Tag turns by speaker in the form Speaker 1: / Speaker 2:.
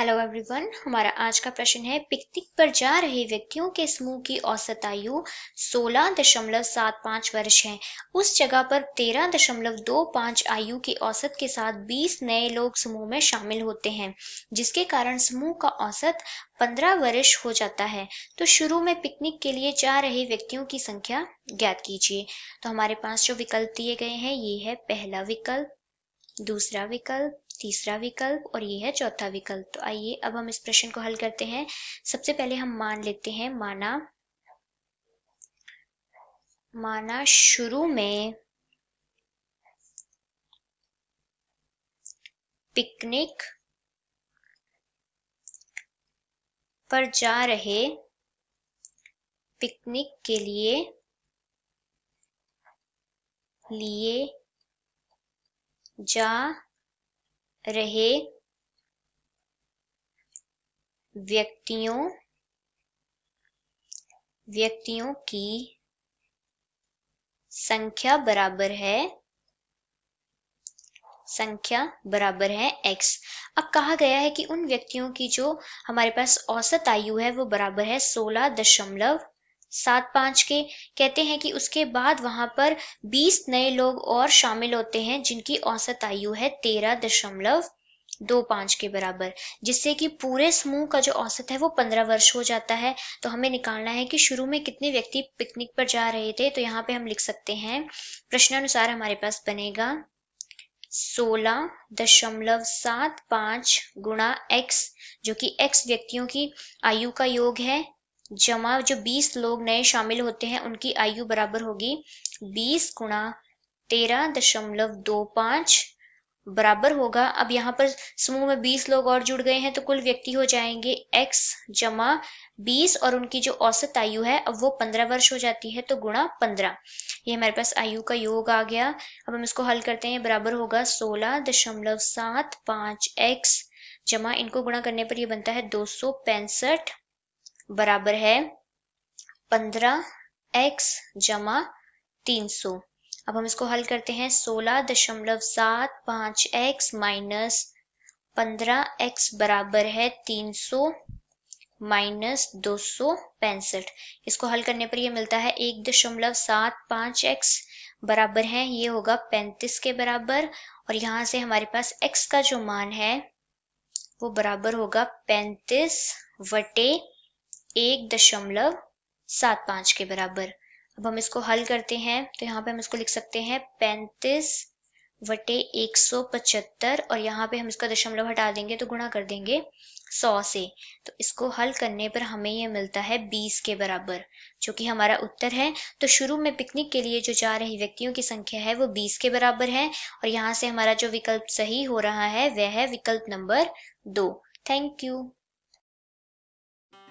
Speaker 1: hello everyone हमारा आज का प्रश्न है पिकनिक पर जा रहे व्यक्तियों के समूह की औसत आयु 16.75 वर्ष है उस जगह पर 13.25 आयु की औसत के साथ 20 नए लोग समूह में शामिल होते हैं जिसके कारण समूह का औसत 15 वर्ष हो जाता है तो शुरू में पिकनिक के लिए जा रहे व्यक्तियों की संख्या ज्ञात कीजिए तो हमारे पास जो विकल्प दिए गए हैं ये है पहला विकल्प दूसरा विकल्प तीसरा विकल्प और ये है चौथा विकल्प तो आइए अब हम इस प्रश्न को हल करते हैं सबसे पहले हम मान लेते हैं माना
Speaker 2: माना शुरू में पिकनिक पर जा रहे पिकनिक के लिए लिए जा रहे व्यक्तियों व्यक्तियों की
Speaker 1: संख्या बराबर है संख्या बराबर है x अब कहा गया है कि उन व्यक्तियों की जो हमारे पास औसत आयु है वो बराबर है सोलह दशमलव सात पांच के कहते हैं कि उसके बाद वहां पर बीस नए लोग और शामिल होते हैं जिनकी औसत आयु है तेरह दशमलव दो पांच के बराबर जिससे कि पूरे समूह का जो औसत है वो पंद्रह वर्ष हो जाता है तो हमें निकालना है कि शुरू में कितने व्यक्ति पिकनिक पर जा रहे थे तो यहाँ पे हम लिख सकते हैं प्रश्नानुसार हमारे पास बनेगा सोलह दशमलव सात पांच गुणा एक्स जो कि एक्स व्यक्तियों की आयु का योग है जमा जो बीस लोग नए शामिल होते हैं उनकी आयु बराबर होगी बीस गुणा तेरह दशमलव दो पांच बराबर होगा अब यहाँ पर समूह में बीस लोग और जुड़ गए हैं तो कुल व्यक्ति हो जाएंगे एक्स जमा बीस और उनकी जो औसत आयु है अब वो पंद्रह वर्ष हो जाती है तो गुणा पंद्रह ये हमारे पास आयु का योग आ गया अब हम इसको हल करते हैं बराबर होगा सोलह दशमलव सात पांच एक्स जमा इनको गुणा करने पर ये बनता है दो सौ पैंसठ बराबर है पंद्रह एक्स जमा तीन सौ अब हम इसको हल करते हैं सोलह दशमलव सात पांच एक्स माइनस पंद्रह एक्स बराबर है तीन सौ माइनस दो सौ पैंसठ इसको हल करने पर ये मिलता है एक दशमलव सात पांच एक्स बराबर है ये होगा पैंतीस के बराबर और यहां से हमारे पास एक्स का जो मान है वो बराबर होगा पैंतीस वटे एक दशमलव सात पांच के बराबर अब हम इसको हल करते हैं तो यहाँ पे हम इसको लिख सकते हैं पैंतीस वटे एक सौ पचहत्तर और यहाँ पे हम इसका दशमलव हटा देंगे तो गुणा कर देंगे सौ से तो इसको हल करने पर हमें ये मिलता है बीस के बराबर जो कि हमारा उत्तर है तो शुरू में पिकनिक के लिए जो जा रही व्यक्तियों की संख्या है वो बीस के बराबर है और यहाँ से हमारा जो विकल्प सही हो रहा है वह है विकल्प नंबर दो थैंक यू